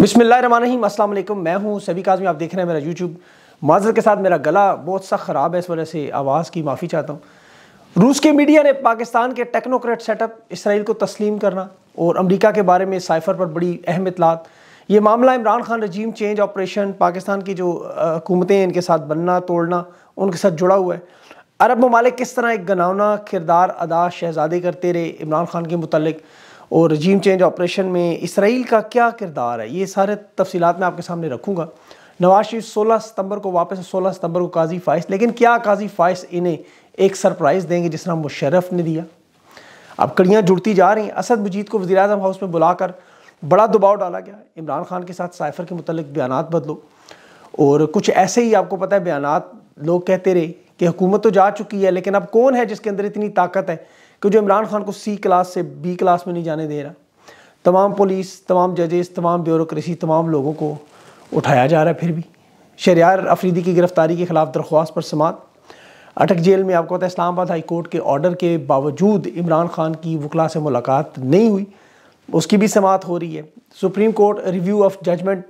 बिसमीम असल मैं हूँ सभी काजमी आप देख रहे हैं मेरा यूट्यूब माजर के साथ मेरा गला बहुत सा ख़राब है इस वजह से आवाज़ की माफ़ी चाहता हूँ रूस के मीडिया ने पाकिस्तान के टेक्नोक्रेट सेटअप इसराइल को तस्लीम करना और अमरीका के बारे में साइफर पर बड़ी अहम इतलात ये मामला Imran Khan regime change operation Pakistan की जो हुकूमतें इनके साथ बनना तोड़ना उनके साथ जुड़ा हुआ है अरब ममालिक किस तरह एक गनावना किरदार अदा शहजादे करते रहे इमरान खान के मतलब और रजीम चेंज ऑपरेशन में इसराइल का क्या किरदार है ये सारे तफसीत मैं आपके सामने रखूँगा नवाज शरीफ सोलह सितंबर को वापस सोलह सितंबर को काजी फाइस लेकिन क्या काजी फाइस इन्हें एक सरप्राइज़ देंगे जिस तरह मुशरफ ने दिया अब कड़ियाँ जुड़ती जा रही हैं असद मजीद को वजी अजम हाउस में बुलाकर बड़ा दबाव डाला गया इमरान खान के साथ साइफर के मतलब बयान बदलो और कुछ ऐसे ही आपको पता है बयान लोग कहते रहे कि हुकूमत तो जा चुकी है लेकिन अब कौन है जिसके अंदर इतनी ताकत है कि जो इमरान खान को सी क्लास से बी क्लास में नहीं जाने दे रहा तमाम पुलिस तमाम जजेस तमाम ब्यूरोसी तमाम लोगों को उठाया जा रहा है फिर भी शरियार अफरीदी की गिरफ़्तारी के खिलाफ दरख्वास्त पर समात अटक जेल में आपको पता है इस्लामाबाद हाई कोर्ट के ऑर्डर के बावजूद इमरान खान की वकला से मुलाकात नहीं हुई उसकी भी समात हो रही है supreme court review of judgement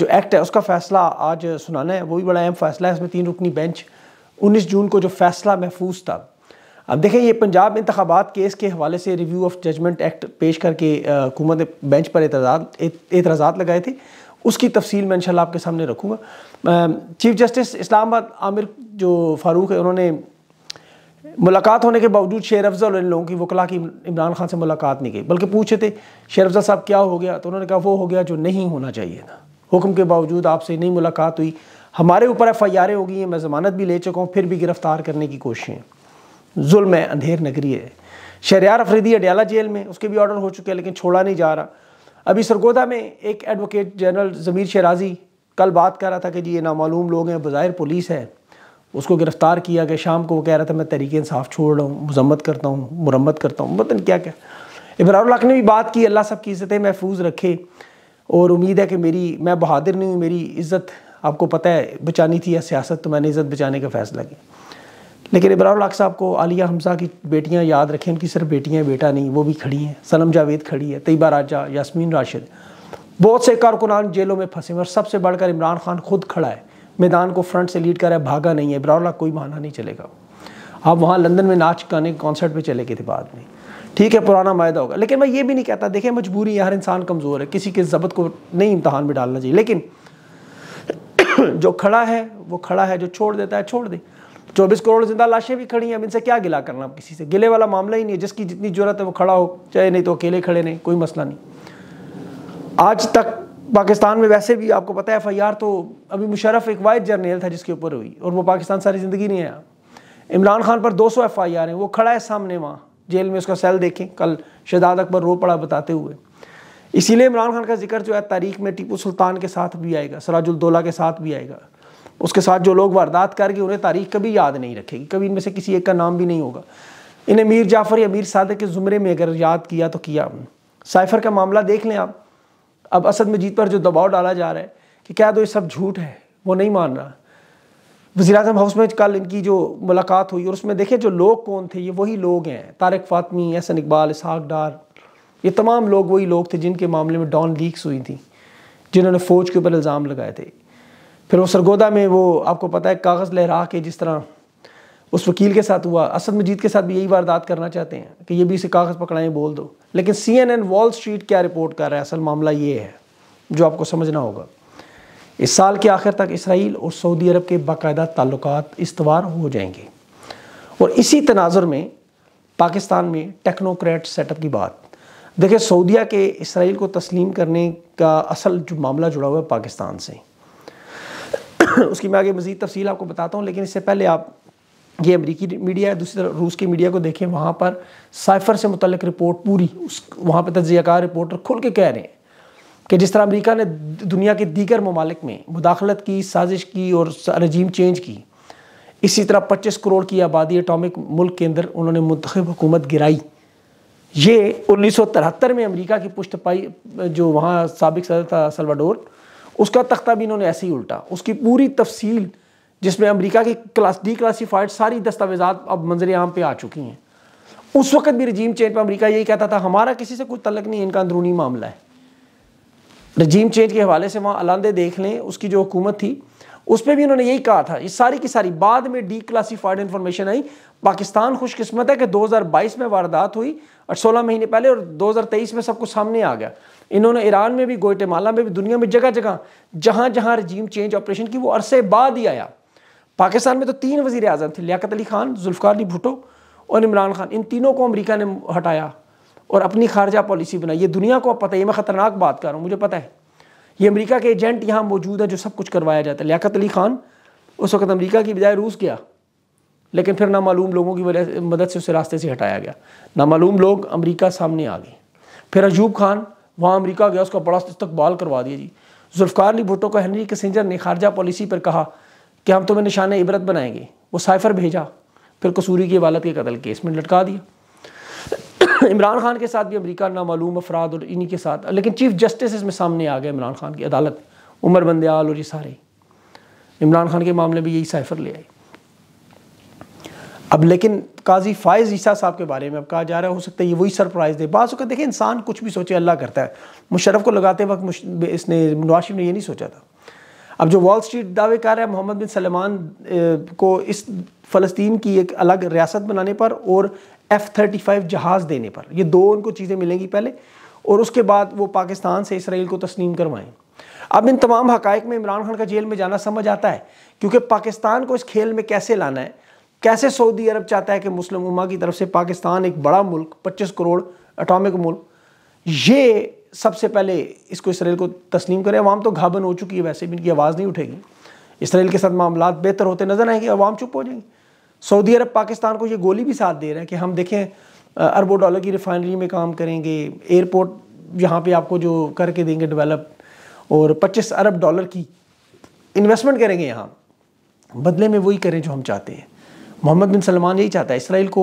जो एक्ट है उसका फैसला आज सुनाना है वो भी बड़ा अहम फैसला है इसमें तीन रुकनी बेंच 19 जून को जो फैसला महफूज था अब देखें ये पंजाब इंतबात केस के हवाले से रिव्यू ऑफ जजमेंट एक्ट पेश करके हुकूमत बेंच पर एतराज़ा लगाए थे उसकी तफसील मैं इंशाल्लाह आपके सामने रखूँगा चीफ जस्टिस इस्लामाबाद आमिर जो फारूक है उन्होंने मुलाकात होने के बावजूद शेर अफजल और इन लोगों की वकला की इमरान खान से मुलाकात नहीं गई बल्कि पूछे थे शेर अफजल साहब क्या हो गया तो उन्होंने कहा वो हो गया जो नहीं होना चाहिए था हुक्म के बावजूद आपसे नहीं मुलाकात हुई हमारे ऊपर एफ आई आरें हो गई हैं मैं ज़मानत भी ले चुका हूँ फिर भी गिरफ़्तार करने की कोशिशें जुल्म है अंधेर नगरी है शहरियार अफरीदी अडियाला जेल में उसके भी ऑर्डर हो चुके हैं लेकिन छोड़ा नहीं जा रहा अभी सरगोदा में एक एडवोकेट जनरल ज़मीर शराजी कल बात कर रहा था कि जी ये नामालूम लोग हैं बाहर पुलिस है उसको गिरफ़्तार किया गया शाम को वो कह रहा था मैं तरीके इंसाफ छोड़ रहा हूँ मजम्मत करता हूँ मुरम्मत करता हूँ मतलब क्या क्या इमरान ने भी बात की अल्लाह सब की इज़्ज़तें महफूज रखे और उम्मीद है कि मेरी मैं बहादुर नहीं हूँ मेरी इज़्ज़त आपको पता है बचानी थी या सियासत तो मैंने इज़्ज़त बचाने का फ़ैसला किया लेकिन इब्राहुल लाख साहब को आलिया हमसा की बेटियां याद रखें उनकी सिर्फ बेटियां बेटा नहीं वो भी खड़ी हैं सनम जावेद खड़ी है तयबा राजा यासमीन राशिद बहुत से कारकुनान जेलों में फंसे हुए और सबसे बढ़कर इमरान खान खुद खड़ा है मैदान को फ्रंट से लीड कर रहा है भागा नहीं है इब्राहुल हक कोई बहाना नहीं चलेगा आप वहाँ लंदन में नाच गाने कॉन्सर्ट पर चले गए थे बाद में ठीक है पुराना मायदा होगा लेकिन मैं ये भी नहीं कहता देखें मजबूरी हर इंसान कमज़ोर है किसी के जबत को नहीं इम्तहान में डालना चाहिए लेकिन जो खड़ा है वो खड़ा है जो छोड़ देता है छोड़ दे चौबीस करोड़ जिंदा लाशें भी खड़ी हैं अब इनसे क्या गिला करना किसी से गिले वाला मामला ही नहीं है जिसकी जितनी जरूरत है वो खड़ा हो चाहे नहीं तो अकेले खड़े नहीं कोई मसला नहीं आज तक पाकिस्तान में वैसे भी आपको पता है एफ तो अभी मुशरफ एक वाइट जर्नल था जिसके ऊपर हुई और वो पाकिस्तान सारी ज़िंदगी नहीं आया इमरान खान पर 200 एफ आई आर हैं वो खड़ा है सामने वहाँ जेल में उसका सेल देखें कल शहजाद अकबर रो पड़ा बताते हुए इसीलिए इमरान खान का जिक्र जो है तारीख में टीपू सुल्तान के साथ भी आएगा सराजुलदौला के साथ भी आएगा उसके साथ जो लोग वारदात करके उन्हें तारीख कभी याद नहीं रखेगी कभी इनमें से किसी एक का नाम भी नहीं होगा इन्हें मीर जाफ़र या मीर सादे के ज़ुमरे में अगर याद किया तो किया साइफर का मामला देख लें आप अब असद मजीद पर जो दबाव डाला जा रहा है कि क्या तो ये सब झूठ है वो नहीं मान रहा वजी अजम हाउस में कल इनकी जो मुलाकात हुई और उसमें देखें जो लोग कौन थे ये वही लोग हैं तारक फातमी एहसन इकबाल इसहाक डार ये तमाम लोग वही लोग थे जिनके मामले में डॉन लीक्स हुई थी जिन्होंने फ़ौज के ऊपर इल्ज़ाम लगाए थे फिर वो सरगोदा में वो आपको पता है कागज़ लहरा के जिस तरह उस वकील के साथ हुआ असद मजीद के साथ भी यही वारदात करना चाहते हैं कि ये भी इसे कागज़ पकड़ाएं बोल दो लेकिन C N N Wall Street क्या रिपोर्ट कर रहा है असल मामला ये है जो आपको समझना होगा इस साल के आखिर तक इसराइल और सऊदी अरब के बाकायदा ताल्लुक इस्तवार हो जाएंगे और इसी तनाजर में पाकिस्तान में टेक्नोक्रेट सेटअप की बात देखिए सऊदिया के इसराइल को तस्लीम करने का असल जो मामला जुड़ा हुआ है पाकिस्तान से उसकी मैं आगे मज़ीद तफसील आपको बताता हूँ लेकिन इससे पहले आप ये अमरीकी मीडिया है दूसरी तरफ रूस की मीडिया को देखें वहाँ पर साइफर से मुतलक रिपोर्ट पूरी उस वहाँ पर तजियाकार रिपोर्टर खुल के कह रहे हैं कि जिस तरह अमरीका ने दुनिया के दीगर ममालिक में मुदाखलत की साजिश की और रजीम चेंज की इसी तरह पच्चीस करोड़ की आबादी अटामिक मुल्क के अंदर उन्होंने मंतखब हुकूमत गिराई ये उन्नीस सौ तिहत्तर में अमरीक़ा की पुष्ट पाई जो वहाँ सबक सदर था सलवाडोर उसका तख्ता भी इन्होंने ऐसे ही उल्टा उसकी पूरी तफसील जिसमें अमरीका की क्लास डी क्लासीफाइड सारी दस्तावेजात अब मंजर आम पे आ चुकी हैं उस वक्त भी रजीम चेंज पर अमरीका यही कहता था हमारा किसी से कोई तलक नहीं इनका अंदरूनी मामला है रजीम चेंज के हवाले से वहाँ अलांदे देख लें उसकी जो हुकूमत थी उस पर भी उन्होंने यही कहा था ये सारी की सारी बाद में डी क्लासीफाइड इन्फॉर्मेशन आई पाकिस्तान खुशकस्मत है कि 2022 में वारदात हुई और 16 महीने पहले और 2023 में सब कुछ सामने आ गया इन्होंने ईरान में भी माला में भी दुनिया में जगह जगह जहाँ जहाँ रजीम चेंज ऑपरेशन की वो अरसे बाद ही आया पाकिस्तान में तो तीन वजीर अजम थे लियाकत अली खान जुल्फ़ार अली भुटो और इमरान खान इन तीनों को अमरीका ने हटाया और अपनी खारजा पॉलिसी बनाई ये दुनिया को पता है ये मैं ख़तरनाक बात कर रहा हूँ मुझे पता है ये अमरीका के एजेंट यहाँ मौजूद है जो सब कुछ करवाया जाता है लियाकत अली खान उस वक्त अमरीका की बजाय रूस गया लेकिन फिर नामालूम लोगों की वजह मदद से उसे रास्ते से हटाया गया नामालूम लोग अमरीका सामने आ गए फिर अजूब खान वहाँ अमरीका गया उसका बड़ा इस्तबाल करवा दिया जी जुल्फ़ार अली भुट्टो को हैनरी कसेंजर ने खारजा पॉलिसी पर कहा कि हम तुम्हें निशान इबरत बनाएंगे वो साइफर भेजा फिर कसूरी की अदालत के कतल केस में लटका दिया इमरान खान के साथ भी अमरीका नामालूम अफराद और इन्हीं के साथ लेकिन चीफ जस्टिस इसमें सामने आ गया इमरान खान की अदालत उमर बंदयाल और ये सारे इमरान खान के मामले में यही साइफर ले आई अब लेकिन काजी फ़ायज़ ईसा साहब के बारे में अब कहा जा रहा है हो सकता है ये वही सरप्राइज़ दे बात होकर देखें इंसान कुछ भी सोचे अल्लाह करता है मुशरफ को लगाते वक्त इसने नवाज ने ये नहीं सोचा था अब जो वॉल स्ट्रीट दावे कर रहा है मोहम्मद बिन सलमान को इस फ़लस्तीन की एक अलग रियासत बनाने पर और एफ़ थर्टी फाइव जहाज़ देने पर ये दो उनको चीज़ें मिलेंगी पहले और उसके बाद वो पाकिस्तान से इसराइल को तस्लीम करवाएँ अब इन तमाम हक़ में इमरान खान का जेल में जाना समझ आता है क्योंकि पाकिस्तान को इस खेल में कैसे लाना है कैसे सऊदी अरब चाहता है कि मुस्लिम उमा की तरफ से पाकिस्तान एक बड़ा मुल्क 25 करोड़ अटोमिक मुल्क ये सबसे पहले इसको इसराइल को तस्लीम करें अवाम तो घाबन हो चुकी है वैसे भी इनकी आवाज़ नहीं उठेगी इसराइल के साथ मामला बेहतर होते नजर आएंगे अवाम चुप हो जाएंगी सऊदी अरब पाकिस्तान को ये गोली भी साथ दे रहे हैं कि हम देखें अरबों डॉलर की रिफाइनरी में काम करेंगे एयरपोर्ट यहाँ पर आपको जो करके देंगे डेवलप और पच्चीस अरब डॉलर की इन्वेस्टमेंट करेंगे यहाँ बदले में वही करें जो हम चाहते हैं मोहम्मद बिन सलमान यही चाहता है इसराइल को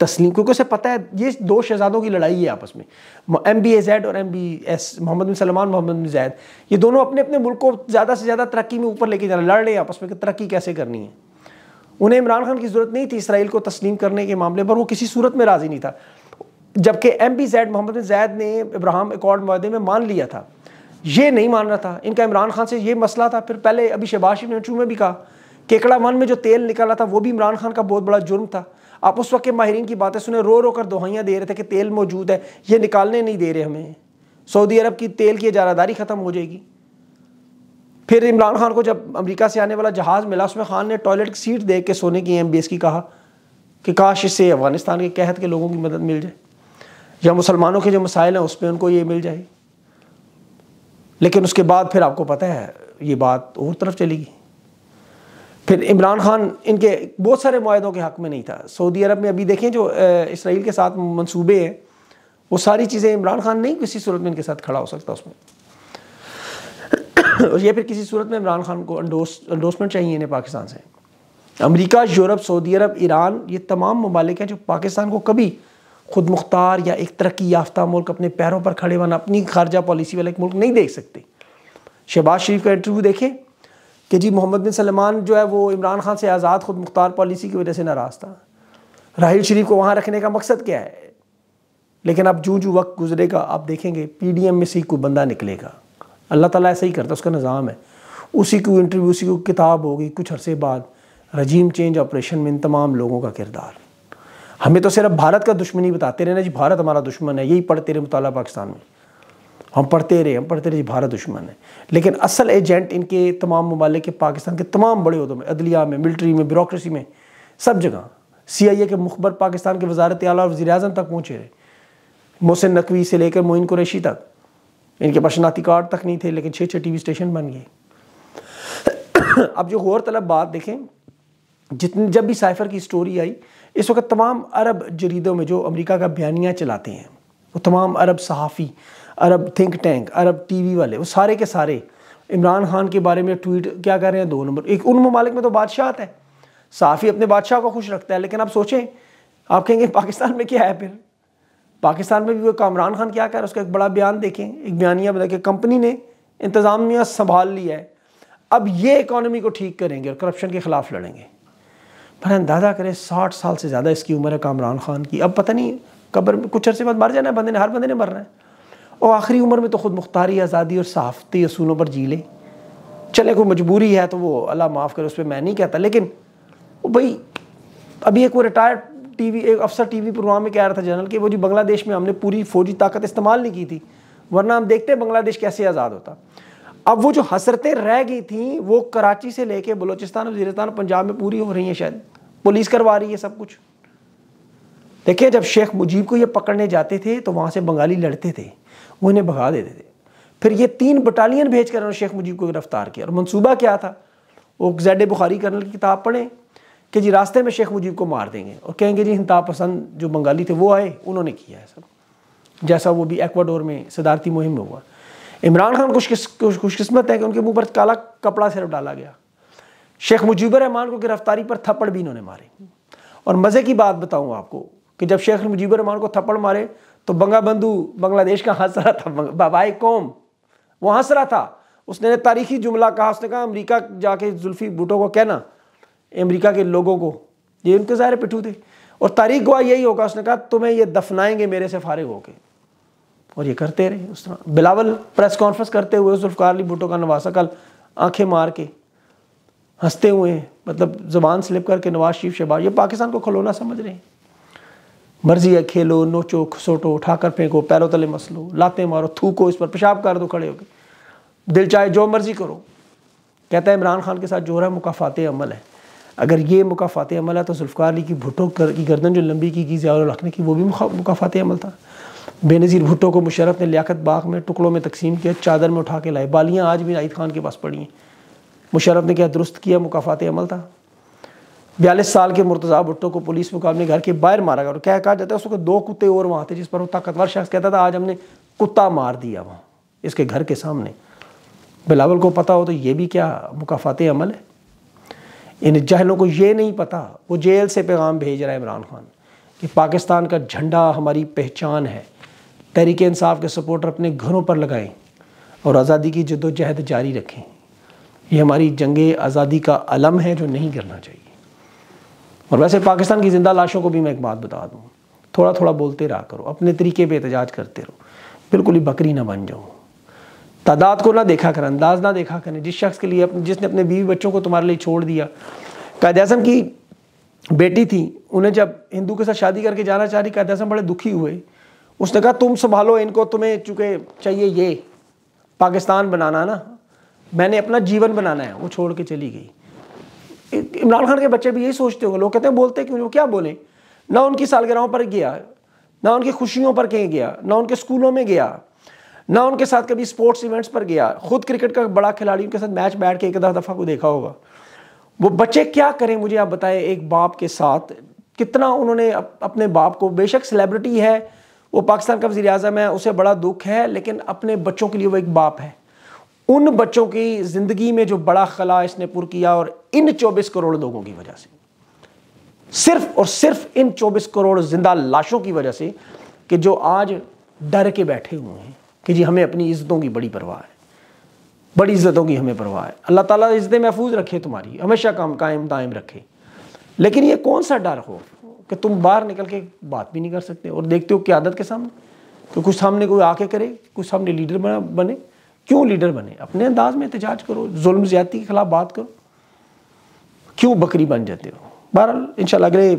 तस्लीम क्योंकि उसे पता है ये दो शहजादों की लड़ाई है आपस में एम बी ए जैड और M B S Mohammed bin Salman Mohammed bin Zayed ये दोनों अपने अपने मुल्क को ज़्यादा से ज़्यादा तरक्की में ऊपर लेके जाना लड़ रहे हैं आपस में कि तरक्की कैसे करनी है उन्हें इमरान खान की ज़रूरत नहीं थी इसराइल को तस्लीम करने के मामले पर वो किसी सूरत में राज़ी नहीं था जबकि M B Z Mohammed bin Zayed ने इब्राहम अकॉर्ड माहे में मान लिया था ये नहीं मान रहा था इनका इमरान खान से ये मसला था फिर पहले अभी शबाज ने में भी कहा केकड़ा केकड़ामान में जो तेल निकाला था वो भी इमरान खान का बहुत बड़ा जुर्म था आप उस वक्त के माहरीन की बातें सुने रो रो कर दुहाइयाँ दे रहे थे कि तेल मौजूद है ये निकालने नहीं दे रहे हमें सऊदी अरब की तेल की जारादारी ख़त्म हो जाएगी फिर इमरान खान को जब अमेरिका से आने वाला जहाज़ मिला उसमें खान ने टॉयलेट की सीट देख के सोने की एम की कहा कि काश इससे अफगानिस्तान के कहत के लोगों की मदद मिल जाए या मुसलमानों के जो मसाइल हैं उस पर उनको ये मिल जाए लेकिन उसके बाद फिर आपको पता है ये बात और तरफ चलेगी फिर इमरान खान इनके बहुत सारे माहों के हक़ में नहीं था सऊदी अरब में अभी देखें जो इसराइल के साथ मंसूबे हैं वो सारी चीज़ें इमरान खान नहीं किसी सूरत में इनके साथ खड़ा हो सकता उसमें और यह फिर किसी सूरत में इमरान खान को अंडोसमेंट चाहिए इन्हें पाकिस्तान से America Europe Saudi Arab Iran ये तमाम ममालिक हैं जो पाकिस्तान को कभी खुद मुख्तार या एक तरक्की याफ्ता मुल्क अपने पैरों पर खड़े बना अपनी खारजा पॉलिसी वाला एक मुल्क नहीं देख सकते शहबाज शरीफ का इंटरव्यू देखें कि जी मोहम्मद बिन सलमान जो है वो इमरान खान से आज़ाद खुद मुख्तार पॉलिसी की वजह से नाराज़ था राहल शरीफ को वहाँ रखने का मकसद क्या है लेकिन अब जो जो वक्त गुजरेगा आप देखेंगे पी डी एम में से कोई बंदा निकलेगा अल्लाह ताली ऐसा ही करता है उसका निज़ाम है उसी को इंटरव्यू उसी को किताब होगी कुछ अरसे बाद रजीम चेंज ऑपरेशन में इन तमाम लोगों का किरदार हमें तो सिर्फ भारत का दुश्मनी बताते रहना जी भारत हमारा दुश्मन है यही पढ़ते रहे मुताला पाकिस्तान में हम पढ़ते रहे हम पढ़ते रहे भारत दुश्मन है लेकिन असल एजेंट इनके तमाम ममालिक के पाकिस्तान के तमाम बड़े उदों में अदलिया में मिल्ट्री में ब्यूरोसी में सब जगह सी आई ए के मुखबर पाकिस्तान के वजारत आला और वजी अजम तक पहुँचे रहे मोहसिन नकवी से लेकर मोइन कुरैशी तक इनके पशनाती कार्ड तक नहीं थे लेकिन छः छः टी वी स्टेशन बन गए अब जो गौर तलब बात देखें जितनी जब भी साइफर की स्टोरी आई इस वक्त तमाम अरब जरीदों में जो अमरीका का बयानियाँ चलाते हैं वो तमाम अरब सहाफ़ी Arab think tank Arab TV वाले वो सारे के सारे इमरान खान के बारे में ट्वीट क्या कर रहे हैं दो नंबर एक उन ममालिक में तो बादशाह है ही अपने बादशाह को खुश रखता है लेकिन आप सोचें आप कहेंगे पाकिस्तान में क्या है फिर पाकिस्तान में भी वो कामरान खान क्या कर उसका एक बड़ा बयान देखें एक बयानिया बता कि कंपनी ने इंतज़ामिया संभाल लिया है अब ये इकानमी को ठीक करेंगे और करप्शन के ख़िलाफ़ लड़ेंगे पर अंदाज़ा करें साठ साल से ज़्यादा इसकी उम्र है कामरान खान की अब पता नहीं कब्र कुछ अरसे बाद मर जाना है बंदे ने हर बंदे ने मरना है और आखिरी उम्र में तो ख़ुद मुख्तारी आज़ादी और सहाफ़ती असूलों पर जी लें चले कोई मजबूरी है तो वो अल्लाह माफ़ करे उस पर मैं नहीं कहता लेकिन भाई अभी एक वो रिटायर्ड टीवी एक अफसर टीवी प्रोग्राम में कह रहा था जनरल कि वो जी बांग्लादेश में हमने पूरी फौजी ताकत इस्तेमाल नहीं की थी वरना हम देखते हैं बांग्लादेश कैसे आज़ाद होता अब वो जो हसरतें रह गई थी वो कराची से लेके बलोचिस्तान वजीरस्तान पंजाब में पूरी हो रही हैं शायद पुलिस करवा रही है सब कुछ देखिए जब शेख मुजीब को ये पकड़ने जाते थे तो वहाँ से बंगाली लड़ते थे वो इन्हें भगा देते थे फिर ये तीन बटालियन भेज कर उन्होंने शेख मुजीब को गिरफ्तार किया और मनसूबा क्या था वो जैड बुखारी कर्नल की किताब पढ़े कि जी रास्ते में शेख मुजीब को मार देंगे और कहेंगे जी हिंता पसंद जो बंगाली थे वो आए उन्होंने किया है सब जैसा वो भी एक्वाडोर में सदारती मुहिम में हुआ इमरान खान खुश खुशकस्मत है कि उनके मुंह पर काला कपड़ा सिर्फ डाला गया शेख मुजीबर रहमान को गिरफ्तारी पर थप्पड़ भी इन्होंने मारे और मज़े की बात बताऊँ आपको कि जब शेख मुजीबर रहमान को थप्पड़ मारे तो बंगा बंधु बांग्लादेश का हंस रहा था बाबाए कौम वो हंस रहा था उसने तारीखी जुमला कहा उसने कहा अमेरिका जाके जुल्फी भुटो को कहना अमेरिका के लोगों को ये उनके ज़ाहिर पिटू थे और तारीख गुआ यही होगा उसने कहा तुम्हें ये दफनाएंगे मेरे से फारिग होके और ये करते रहे उस तरह बिलावल प्रेस कॉन्फ्रेंस करते हुए जुल्फ़ार अली भुटो का नवासा कल आंखें मार के हंसते हुए मतलब ज़बान स्लिप करके नवाज शरीफ शहबाज ये पाकिस्तान को खलोना समझ रहे हैं मर्जी है खेलो नोचो खसोटो उठाकर फेंको पैरों तले मसलो लाते मारो थूको इस पर पेशाब कर दो खड़े होकर दिल चाहे जो मर्जी करो कहता है इमरान खान के साथ जो रहा है मुकाफात अमल है अगर ये मुकाफात अमल है तो जुल्फ़ार अली की भुट्टो की गर्दन जो लंबी की गई ज़्यादा रखने की वो भी मुकाफात अमल था बेनज़ीर भुट्टो को मुशरफ ने लियाकत बाग में टुकड़ों में तकसीम किया चादर में उठा के लाए बालियाँ आज भी नाहिद खान के पास पड़ी हैं मुशरफ ने क्या दुरुस्त किया मुकाफात अमल था बयालीस साल के मुर्तजा भुट्टो को पुलिस मुकाबले घर के बाहर मारा गया और क्या कहा जाता है उसके दो कुत्ते और वहाँ थे जिस पर वो ताकतवर शख्स कहता था आज हमने कुत्ता मार दिया वहाँ इसके घर के सामने बिलावल को पता हो तो ये भी क्या मुकाफात अमल है इन जहलों को ये नहीं पता वो जेल से पैगाम भेज रहा है इमरान खान कि पाकिस्तान का झंडा हमारी पहचान है तहरीक इंसाफ के सपोर्टर अपने घरों पर लगाएं और आज़ादी की जदोजहद जारी रखें ये हमारी जंग आज़ादी का अलम है जो नहीं करना चाहिए और वैसे पाकिस्तान की ज़िंदा लाशों को भी मैं एक बात बता दूँ थोड़ा थोड़ा बोलते रहा करो अपने तरीके पर एहतजाज करते रहो बिल्कुल ही बकरी ना बन जाओ तादाद को ना देखा कर अंदाज ना देखा करें जिस शख्स के लिए अपने जिसने अपने बीवी बच्चों को तुम्हारे लिए छोड़ दिया कायद अजम की बेटी थी उन्हें जब हिंदू के साथ शादी करके जाना चाह रही कायद अजम बड़े दुखी हुए उसने कहा तुम संभालो इनको तुम्हें चूँकि चाहिए ये पाकिस्तान बनाना ना मैंने अपना जीवन बनाना है वो छोड़ के चली गई इमरान खान के बच्चे भी यही सोचते होंगे लोग कहते हैं बोलते क्यों वो क्या बोले ना उनकी सालगराहों पर गया ना उनकी खुशियों पर कहीं गया ना उनके स्कूलों में गया ना उनके साथ कभी स्पोर्ट्स इवेंट्स पर गया खुद क्रिकेट का बड़ा खिलाड़ी उनके साथ मैच बैठ के एक आधा दफ़ा को देखा होगा वो बच्चे क्या करें मुझे आप बताएं एक बाप के साथ कितना उन्होंने अपने बाप को बेशक सेलिब्रिटी है वो पाकिस्तान का वजी अजम है उसे बड़ा दुख है लेकिन अपने बच्चों के लिए वो एक बाप है उन बच्चों की ज़िंदगी में जो बड़ा खला इसने पुर किया और इन 24 करोड़ लोगों की वजह से सिर्फ और सिर्फ इन 24 करोड़ जिंदा लाशों की वजह से कि जो आज डर के बैठे हुए हैं कि जी हमें अपनी इज्जतों की बड़ी परवाह है बड़ी इज्जतों की हमें परवाह है अल्लाह ताला इज्जतें महफूज रखे तुम्हारी हमेशा काम कायम दायम रखे लेकिन ये कौन सा डर हो कि तुम बाहर निकल के बात भी नहीं कर सकते और देखते हो क्या के सामने तो कुछ सामने कोई आके करे कुछ सामने लीडर बने क्यों लीडर बने अपने अंदाज में एहतजाज करो जुल्म ज्यादा के खिलाफ बात करो क्यों बकरी बन जाते हो बहरहाल इन अगले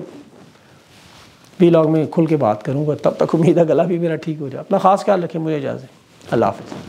वी लॉग में खुल के बात करूँगा तब तक उम्मीद है गला भी मेरा ठीक हो जाए अपना खास ख्याल रखें मुझे इजाज़त अल्लाह हाफ